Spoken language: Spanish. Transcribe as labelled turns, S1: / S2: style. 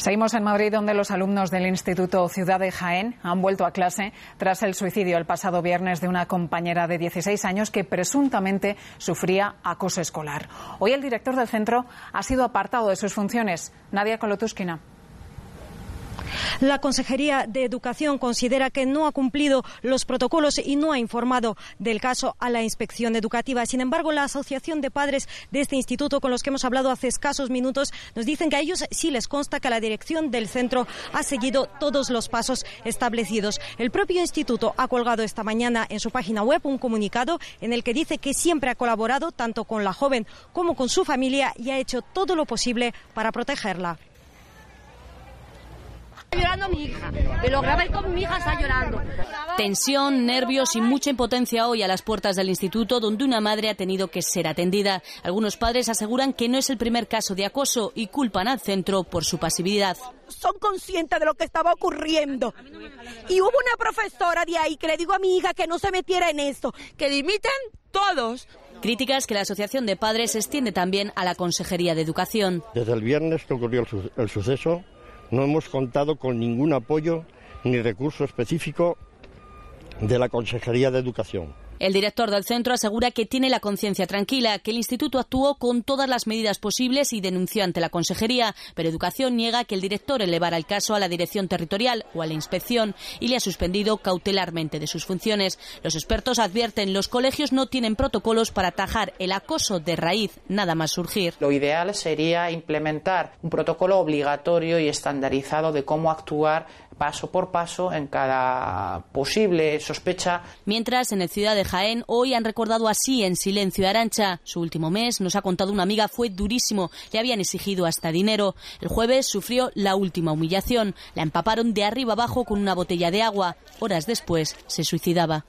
S1: Seguimos en Madrid, donde los alumnos del Instituto Ciudad de Jaén han vuelto a clase tras el suicidio el pasado viernes de una compañera de 16 años que presuntamente sufría acoso escolar. Hoy el director del centro ha sido apartado de sus funciones. Nadia Kolotuskina. La Consejería de Educación considera que no ha cumplido los protocolos y no ha informado del caso a la inspección educativa. Sin embargo, la Asociación de Padres de este instituto, con los que hemos hablado hace escasos minutos, nos dicen que a ellos sí les consta que la dirección del centro ha seguido todos los pasos establecidos. El propio instituto ha colgado esta mañana en su página web un comunicado en el que dice que siempre ha colaborado tanto con la joven como con su familia y ha hecho todo lo posible para protegerla.
S2: Está llorando mi hija. Me lo grabé con mi hija, está llorando. Tensión, nervios y mucha impotencia hoy a las puertas del instituto donde una madre ha tenido que ser atendida. Algunos padres aseguran que no es el primer caso de acoso y culpan al centro por su pasividad. Son conscientes de lo que estaba ocurriendo. Y hubo una profesora de ahí que le dijo a mi hija que no se metiera en esto, que dimitan todos. Críticas que la Asociación de Padres extiende también a la Consejería de Educación.
S3: Desde el viernes que ocurrió el suceso, no hemos contado con ningún apoyo ni recurso específico de la Consejería de Educación.
S2: El director del centro asegura que tiene la conciencia tranquila, que el instituto actuó con todas las medidas posibles y denunció ante la Consejería, pero Educación niega que el director elevara el caso a la Dirección Territorial o a la Inspección y le ha suspendido cautelarmente de sus funciones. Los expertos advierten los colegios no tienen protocolos para atajar el acoso de raíz nada más surgir. Lo ideal sería implementar un protocolo obligatorio y estandarizado de cómo actuar paso por paso en cada posible sospecha. Mientras, en el Ciudad de Jaén, hoy han recordado así, en silencio, a Arancha. Su último mes, nos ha contado una amiga, fue durísimo. Le habían exigido hasta dinero. El jueves sufrió la última humillación. La empaparon de arriba abajo con una botella de agua. Horas después, se suicidaba.